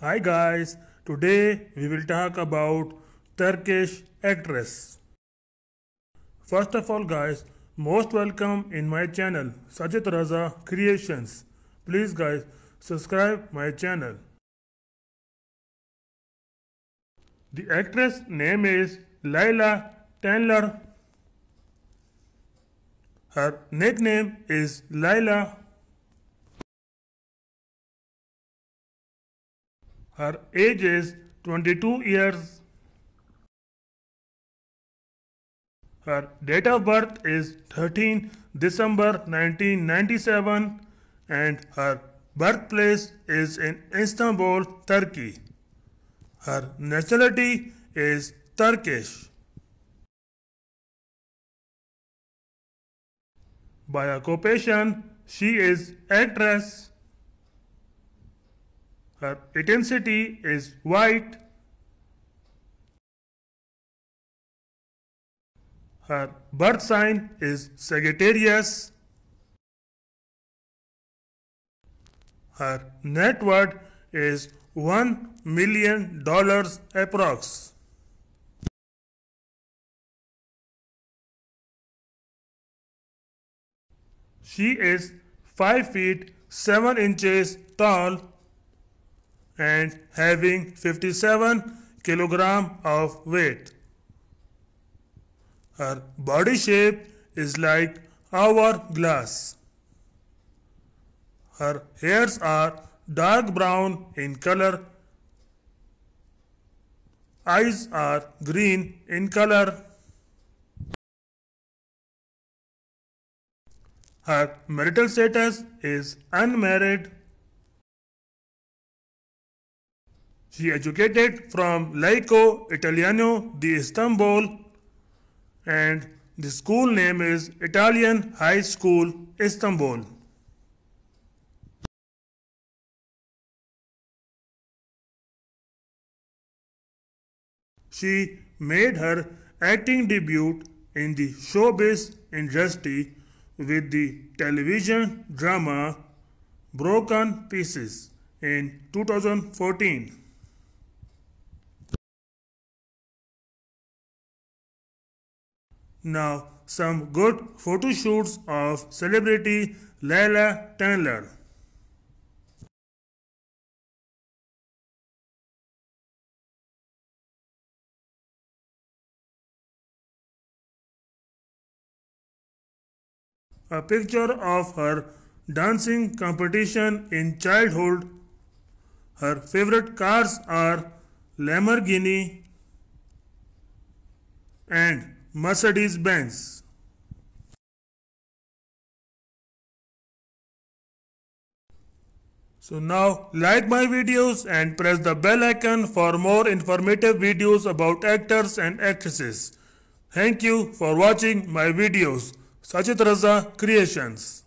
Hi guys, today we will talk about Turkish actress. First of all guys, most welcome in my channel Sajit Raza Creations. Please guys, subscribe my channel. The actress name is Laila Taylor. Her nickname is Laila Her age is 22 years. Her date of birth is 13 December 1997 and her birthplace is in Istanbul, Turkey. Her nationality is Turkish. By occupation, she is actress. Her intensity is white, her birth sign is Sagittarius, her net worth is 1 million dollars approx. She is 5 feet 7 inches tall and having 57 kilogram of weight. Her body shape is like hourglass. glass. Her hairs are dark brown in color. Eyes are green in color. Her marital status is unmarried. He educated from Laico Italiano di Istanbul and the school name is Italian High School Istanbul. She made her acting debut in the showbiz industry with the television drama Broken Pieces in 2014. Now, some good photo shoots of celebrity Leila Taylor. A picture of her dancing competition in childhood. Her favorite cars are Lamborghini and Mercedes Benz. So now like my videos and press the bell icon for more informative videos about actors and actresses. Thank you for watching my videos. Sachit Raza Creations.